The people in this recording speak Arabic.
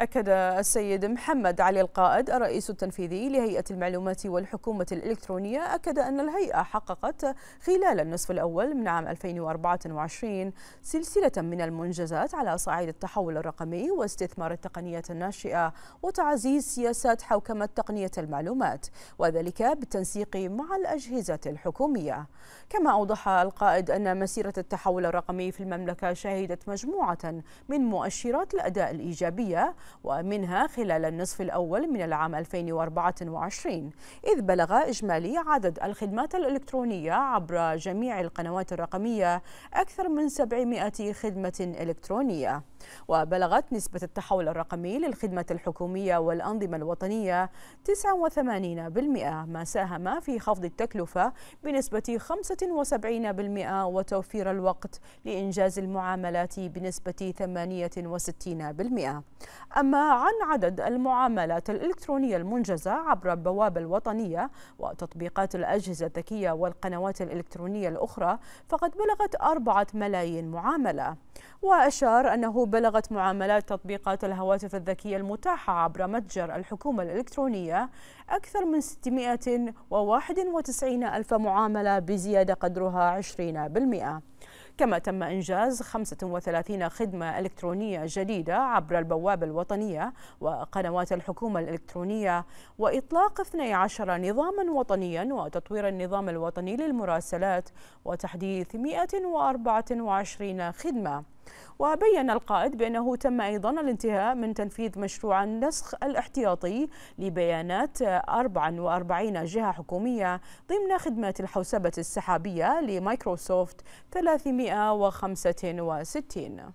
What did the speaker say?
أكد السيد محمد علي القائد الرئيس التنفيذي لهيئة المعلومات والحكومة الإلكترونية أكد أن الهيئة حققت خلال النصف الأول من عام 2024 سلسلة من المنجزات على صعيد التحول الرقمي واستثمار التقنيات الناشئة وتعزيز سياسات حوكمة تقنية المعلومات وذلك بالتنسيق مع الأجهزة الحكومية كما أوضح القائد أن مسيرة التحول الرقمي في المملكة شهدت مجموعة من مؤشرات الأداء الإيجابية ومنها خلال النصف الأول من العام 2024 إذ بلغ إجمالي عدد الخدمات الإلكترونية عبر جميع القنوات الرقمية أكثر من 700 خدمة إلكترونية وبلغت نسبة التحول الرقمي للخدمة الحكومية والأنظمة الوطنية 89% ما ساهم في خفض التكلفة بنسبة 75% وتوفير الوقت لإنجاز المعاملات بنسبة 68% أما عن عدد المعاملات الإلكترونية المنجزة عبر البوابة الوطنية وتطبيقات الأجهزة الذكية والقنوات الإلكترونية الأخرى فقد بلغت أربعة ملايين معاملة وأشار أنه بلغت معاملات تطبيقات الهواتف الذكية المتاحة عبر متجر الحكومة الإلكترونية أكثر من 691 ألف معاملة بزيادة قدرها 20% كما تم إنجاز 35 خدمة إلكترونية جديدة عبر البوابة الوطنية وقنوات الحكومة الإلكترونية وإطلاق 12 نظاما وطنيا وتطوير النظام الوطني للمراسلات وتحديث 124 خدمة وبين القائد بأنه تم أيضا الانتهاء من تنفيذ مشروع النسخ الاحتياطي لبيانات 44 جهة حكومية ضمن خدمة الحوسبة السحابية لمايكروسوفت 365